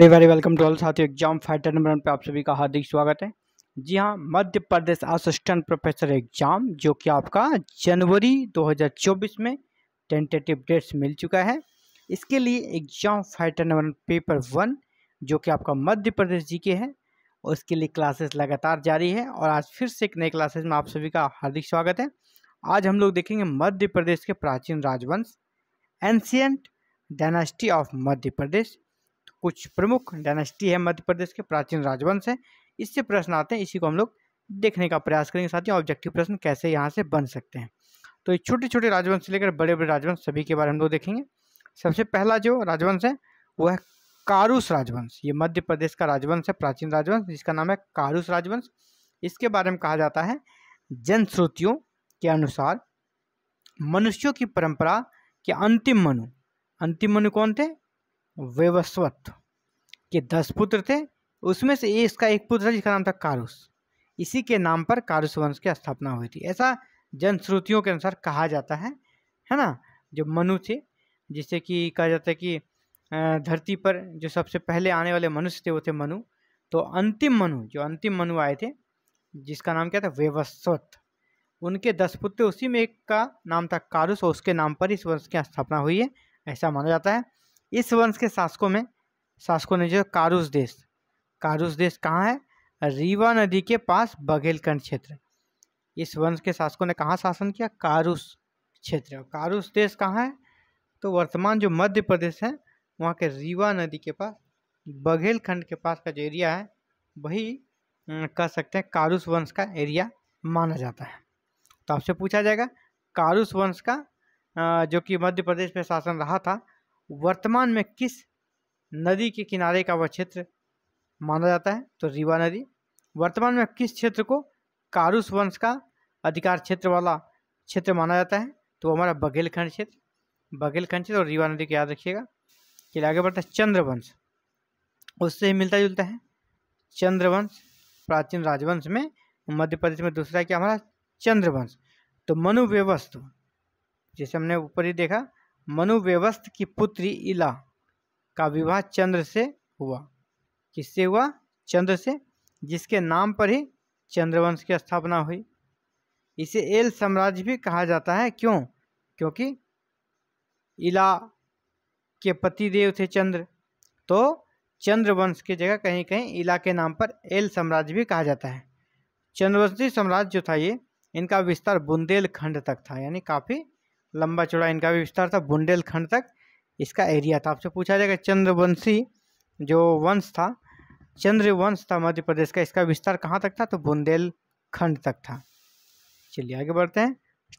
very very welcome to all साथियों exam fighter number one पे आप सभी का हार्दिक स्वागत है जी हाँ Madhya Pradesh assistant professor exam जो कि आपका जनवरी 2024 में टेंटेटिव डेट्स मिल चुका है इसके लिए exam fighter number paper one जो कि आपका मध्य प्रदेश जी के है और लिए क्लासेस लगातार जारी है और आज फिर से एक नए क्लासेस में आप सभी का हार्दिक स्वागत है आज हम लोग देखेंगे मध्य प्रदेश के प्राचीन राजवंश ancient dynasty of Madhya Pradesh कुछ प्रमुख डायनेस्टी है मध्य प्रदेश के प्राचीन राजवंश है इससे प्रश्न आते हैं इसी को हम लोग देखने का प्रयास करेंगे साथ ही ऑब्जेक्टिव प्रश्न कैसे यहाँ से बन सकते हैं तो छोटे छोटे राजवंश से लेकर बड़े बड़े राजवंश सभी के बारे हम लोग देखेंगे सबसे पहला जो राजवंश है वह है कारूस राजवंश ये मध्य प्रदेश का राजवंश है प्राचीन राजवंश जिसका नाम है कारूस राजवंश इसके बारे में कहा जाता है जनश्रुतियों के अनुसार मनुष्यों की परंपरा के अंतिम मनु अंतिम मनु कौन थे वेवस्वत के दस पुत्र थे उसमें से इसका एक पुत्र था जिसका नाम था कारुस इसी के नाम पर कारुस वंश की स्थापना हुई थी ऐसा जनश्रुतियों के अनुसार कहा जाता है है ना जो मनु थे जिससे कि कहा जाता है कि धरती पर जो सबसे पहले आने वाले मनुष्य थे वो थे मनु तो अंतिम मनु जो अंतिम मनु आए थे जिसका नाम क्या था वेवस्वत उनके दस पुत्र उसी में एक का नाम था कारुस और उसके नाम पर इस वंश की स्थापना हुई है ऐसा माना जाता है इस वंश के शासकों में शासकों ने जो कारूस देश कारूस देश कहाँ है रीवा नदी के पास बघेलखंड क्षेत्र इस वंश के शासकों ने कहाँ शासन किया कारूस क्षेत्र कारूस देश कहाँ है तो वर्तमान जो मध्य प्रदेश है वहाँ के रीवा नदी के पास बघेलखंड के पास का जो एरिया है वही कह सकते हैं कारूस वंश का एरिया माना जाता है तो आपसे पूछा जाएगा कारूस वंश का जो कि मध्य प्रदेश में शासन रहा था वर्तमान में किस नदी के किनारे का वह क्षेत्र माना जाता है तो रीवा नदी वर्तमान में किस क्षेत्र को कारुस वंश का अधिकार क्षेत्र वाला क्षेत्र माना जाता है तो हमारा बघेलखंड क्षेत्र बघेलखंड क्षेत्र और रीवा नदी को याद रखिएगा कि आगे बढ़ता है चंद्रवंश उससे ही मिलता जुलता है चंद्रवंश प्राचीन राजवंश में मध्य प्रदेश में दूसरा क्या हमारा चंद्रवंश तो मनुव्यवस्थ जैसे हमने ऊपर ही देखा मनुव्यवस्थ की पुत्री इला का विवाह चंद्र से हुआ किससे हुआ चंद्र से जिसके नाम पर ही चंद्रवंश की स्थापना हुई इसे एल साम्राज्य भी कहा जाता है क्यों क्योंकि इला के पति देव थे चंद्र तो चंद्रवंश की जगह कहीं कहीं इला के नाम पर एल साम्राज्य भी कहा जाता है चंद्रवंशी साम्राज्य जो था ये इनका विस्तार बुंदेलखंड तक था यानी काफ़ी लंबा चौड़ा इनका भी विस्तार था बुंदेलखंड तक इसका एरिया था आपसे पूछा जाएगा चंद्रवंशी जो वंश था चंद्रवंश था मध्य प्रदेश का इसका विस्तार कहाँ तक था तो बुंदेलखंड तक था चलिए आगे बढ़ते हैं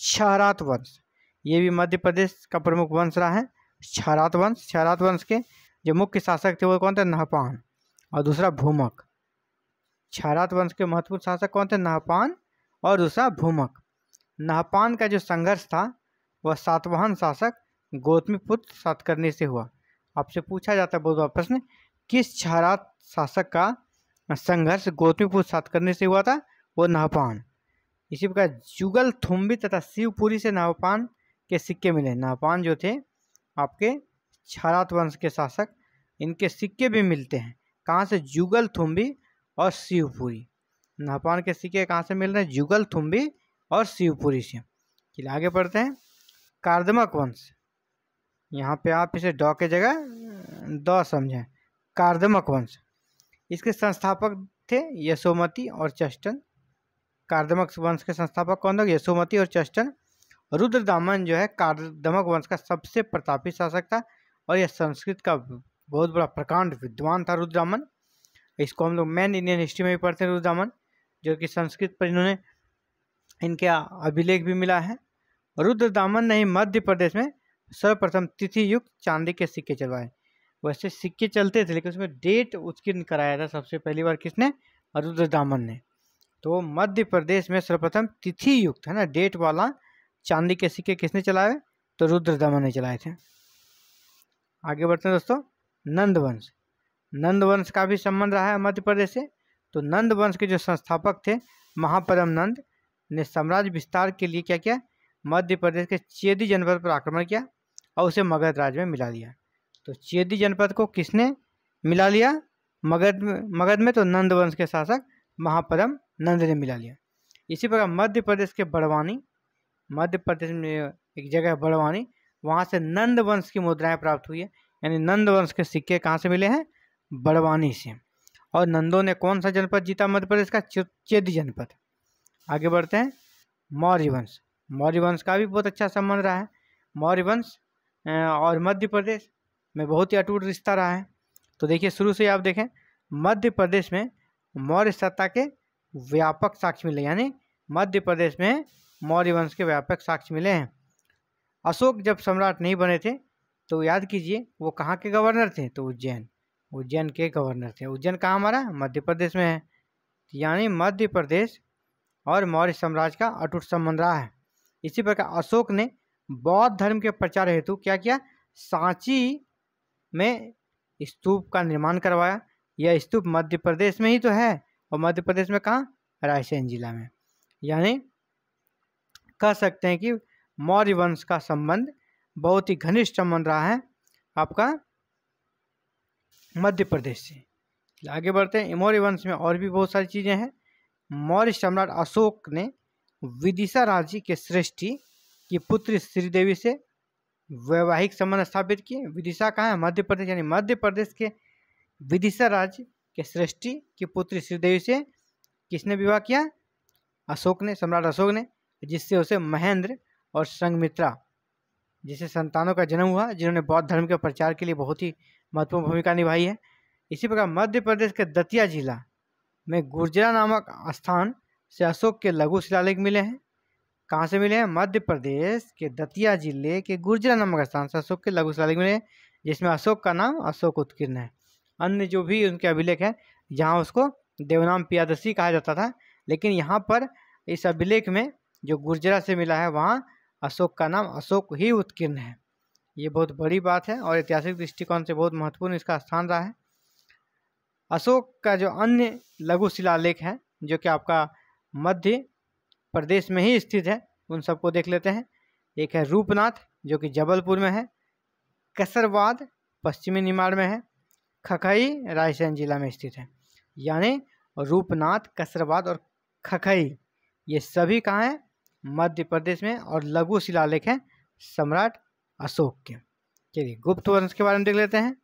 छहरात वंश ये भी मध्य प्रदेश का प्रमुख वंश रहा है छहरात वंश छहरात वंश के जो मुख्य शासक थे वो कौन थे नहपान और दूसरा भूमक छहरात वंश के महत्वपूर्ण शासक कौन थे नहपान और दूसरा भूमक नहपान का जो संघर्ष था वह सातवाहन शासक गौतमीपुत्र सातकर्णी से हुआ आपसे पूछा जाता है बहुत प्रश्न किस छहरा शासक का संघर्ष गौतमीपुत्र सातकर्णी से हुआ था वो नाहपान इसी प्रकार जुगल थुम्बी तथा शिवपुरी से नाहपान के सिक्के मिले नाहपान जो थे आपके क्षहरात वंश के शासक इनके सिक्के भी मिलते हैं कहाँ से जुगल थुम्बी और शिवपुरी नहपान के सिक्के कहाँ से मिल रहे हैं जुगल थुम्बी और शिवपुरी से चलिए आगे पढ़ते हैं कार्दमक वंश यहाँ पे आप इसे डॉ के जगह द समझें कार्दमक वंश इसके संस्थापक थे यशोमती और चष्टन कार्दमक वंश के संस्थापक कौन लोग यशोमती और चष्टन रुद्रदामन जो है कार्दमक वंश का सबसे प्रतापी शासक था और यह संस्कृत का बहुत बड़ा प्रकांड विद्वान था रुद्रदामन इसको हम लोग मैन इंडियन हिस्ट्री में भी पढ़ते हैं रुद्रदामन जो कि संस्कृत पर इन्होंने इनके अभिलेख भी मिला है रुद्र दामन ने ही मध्य प्रदेश में सर्वप्रथम तिथि युक्त चांदी के सिक्के चलवाए वैसे सिक्के चलते थे लेकिन उसमें डेट उत्कीर्ण कराया था सबसे पहली बार किसने रुद्र दामन ने तो मध्य प्रदेश में सर्वप्रथम तिथि युक्त है ना डेट वाला चांदी के सिक्के किसने चलाए तो रुद्र दामन ने चलाए थे आगे बढ़ते हैं दोस्तों नंदवंश नंदवंश का भी संबंध रहा है मध्य प्रदेश से तो नंदवंश के जो संस्थापक थे महापरम नंद ने साम्राज्य विस्तार के लिए क्या किया मध्य प्रदेश के चेदी जनपद पर आक्रमण किया और उसे मगध राज्य में मिला लिया तो चेदी जनपद को किसने मिला लिया मगध मगध में तो नंद वंश के शासक महापदम नंद ने मिला लिया इसी प्रकार मध्य प्रदेश के बड़वानी मध्य प्रदेश में एक जगह है बड़वानी वहाँ से नंद वंश की मुद्राएं प्राप्त हुई है यानी नंद वंश के सिक्के कहाँ से मिले हैं बड़वानी से और नंदों ने कौन सा जनपद जीता मध्य प्रदेश का चेदी जनपद आगे बढ़ते हैं मौर्य वंश मौर्य वंश का भी बहुत अच्छा संबंध रहा है मौर्य वंश और मध्य प्रदेश में बहुत ही अटूट रिश्ता रहा है तो देखिए शुरू से आप देखें मध्य प्रदेश में मौर्य सत्ता के व्यापक साक्ष्य मिले यानी मध्य प्रदेश में मौर्य वंश के व्यापक साक्ष्य मिले हैं अशोक जब सम्राट नहीं बने थे तो याद कीजिए वो कहाँ के गवर्नर थे तो उज्जैन उज्जैन के गवर्नर थे उज्जैन कहाँ हमारा मध्य प्रदेश में है यानी मध्य प्रदेश और मौर्य साम्राज्य का अटूट संबंध रहा है इसी प्रकार अशोक ने बौद्ध धर्म के प्रचार हेतु क्या किया सांची में स्तूप का निर्माण करवाया यह स्तूप मध्य प्रदेश में ही तो है और मध्य प्रदेश में कहाँ रायसेन जिला में यानी कह सकते हैं कि मौर्य वंश का संबंध बहुत ही घनिष्ठ संबंध रहा है आपका मध्य प्रदेश से आगे बढ़ते हैं मौर्य वंश में और भी बहुत सारी चीज़ें हैं मौर्य सम्राट अशोक ने विदिशा राजी के सृष्टि की पुत्र श्रीदेवी से वैवाहिक संबंध स्थापित किए विदिशा कहाँ है मध्य प्रदेश यानी मध्य प्रदेश के विदिशा राज्य के सृष्टि की पुत्री श्रीदेवी से किसने विवाह किया अशोक ने सम्राट अशोक ने जिससे उसे महेंद्र और संगमित्रा जिसे संतानों का जन्म हुआ जिन्होंने बौद्ध धर्म के प्रचार के लिए बहुत ही महत्वपूर्ण भूमिका निभाई है इसी प्रकार मध्य प्रदेश के दतिया जिला में गुर्जरा नामक स्थान से अशोक के लघु शिलालेख मिले हैं कहाँ से मिले हैं मध्य प्रदेश के दतिया जिले के गुर्जरा नामक स्थान से अशोक के लघु शिलालेख मिले हैं जिसमें अशोक का नाम अशोक उत्कीर्ण है अन्य जो भी उनके अभिलेख हैं जहाँ उसको देवनाम पियादशी कहा जाता था लेकिन यहाँ पर इस अभिलेख में जो गुर्जरा से मिला है वहाँ अशोक का नाम अशोक ही उत्कीर्ण है ये बहुत बड़ी बात है और ऐतिहासिक दृष्टिकोण से बहुत महत्वपूर्ण इसका स्थान रहा है अशोक का जो अन्य लघु शिलालेख है जो कि आपका मध्य प्रदेश में ही स्थित है उन सबको देख लेते हैं एक है रूपनाथ जो कि जबलपुर में है कसरवाद पश्चिमी निमाड़ में है खखई रायसेन जिला में स्थित है यानी रूपनाथ कसरवाद और खखई ये सभी कहाँ हैं मध्य प्रदेश में और लघु शिलालेख हैं सम्राट अशोक के चलिए गुप्त वंश के बारे में देख लेते हैं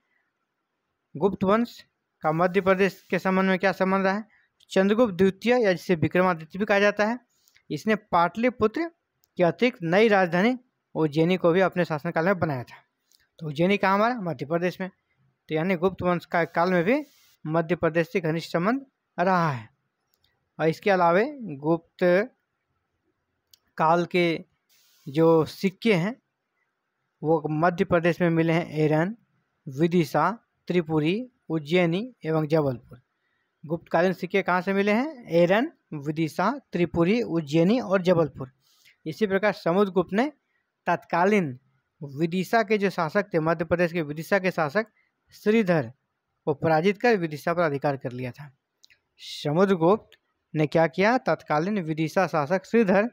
गुप्त वंश का मध्य प्रदेश के संबंध में क्या संबंध है चंद्रगुप्त द्वितीय या जिसे विक्रमादित्य भी कहा जाता है इसने पाटलिपुत्र के अतिरिक्त नई राजधानी उज्जैनी को भी अपने शासनकाल में बनाया था तो उज्जैनी कहाँ हमारा मध्य प्रदेश में तो यानी गुप्त वंश का काल में भी मध्य प्रदेश से घनिष्ठ संबंध रहा है और इसके अलावे गुप्त काल के जो सिक्के हैं वो मध्य प्रदेश में मिले हैं एरन विदिशा त्रिपुरी उज्जैनी एवं जबलपुर गुप्तकालीन सिक्के कहाँ से मिले हैं एरन विदिशा त्रिपुरी उज्जैनी और जबलपुर इसी प्रकार समुद्रगुप्त ने तत्कालीन विदिशा के जो शासक थे मध्य प्रदेश के विदिशा के शासक श्रीधर को पराजित कर विदिशा पर अधिकार कर लिया था समुद्रगुप्त ने क्या किया तत्कालीन विदिशा शासक श्रीधर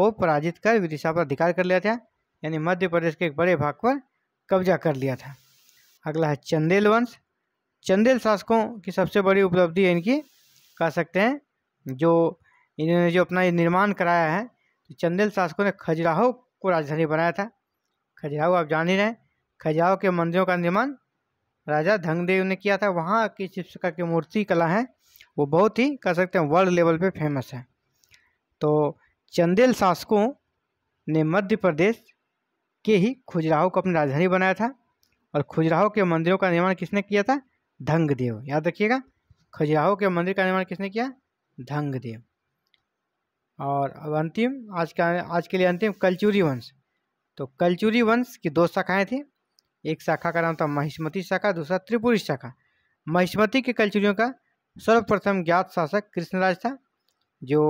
को पराजित कर विदिशा पर अधिकार कर लिया था यानी मध्य प्रदेश के एक बड़े भाग पर कब्जा कर लिया था अगला है चंदेल वंश चंदेल शासकों की सबसे बड़ी उपलब्धि है इनकी कह सकते हैं जो इन्होंने जो अपना ये निर्माण कराया है तो चंदेल शासकों ने खजुराहो को राजधानी बनाया था खजुराहो आप जान ही रहे खजुराहो के मंदिरों का निर्माण राजा धंगदेव ने किया था वहाँ की शिक्षिका की मूर्ति कला है वो बहुत ही कह सकते हैं वर्ल्ड लेवल पे फेमस है तो चंदेल शासकों ने मध्य प्रदेश के ही खुजराहो को अपनी राजधानी बनाया था और खुजराहो के मंदिरों का निर्माण किसने किया था धंगदेव याद रखिएगा खजुराहो के मंदिर का निर्माण किसने किया धंगदेव और अब अंतिम आज का आज के लिए अंतिम कलचूरी वंश तो कलचूरी वंश की दो शाखाएं थी एक शाखा का नाम था महिष्मती शाखा दूसरा त्रिपुरी शाखा महिष्मती के कलचूरियों का सर्वप्रथम ज्ञात शासक कृष्णराज था जो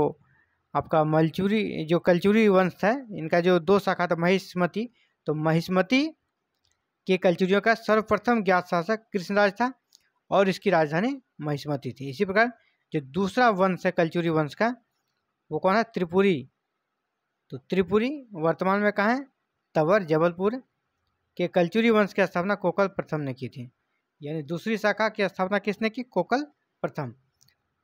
आपका मलचूरी जो कलचूरी वंश था इनका जो दो शाखा था महिष्मती तो महिष्मती के कलचूरियों का सर्वप्रथम ज्ञात शासक कृष्णराज था और इसकी राजधानी महिष्मती थी इसी प्रकार जो दूसरा वंश है कलचुरी वंश का वो कौन है त्रिपुरी तो त्रिपुरी वर्तमान में कहाँ है तवर जबलपुर के कलचुरी वंश की स्थापना कोकल प्रथम ने की थी यानी दूसरी शाखा की स्थापना किसने की कोकल प्रथम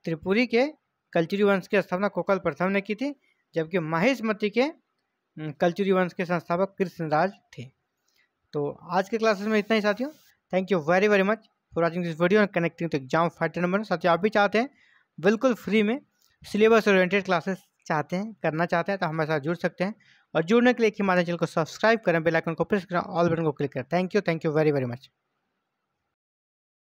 त्रिपुरी के कलचुरी वंश की स्थापना कोकल प्रथम ने की थी जबकि माहिष्मती के कलचुरी वंश के संस्थापक कृष्णराज थे तो आज के क्लासेस में इतना ही साथियों thank you very very much for watching this video and connecting to exam fighter number साथ ही आप भी चाहते हैं बिल्कुल फ्री में सिलेबस ओरिएंटेड क्लासेस चाहते हैं करना चाहते हैं तो हमारे साथ जुड़ सकते हैं और जुड़ने के लिए कि हमारे चैनल को सब्सक्राइब करें बेलाइकन को प्रेस करें ऑल बटन को क्लिक करें thank you thank you very very much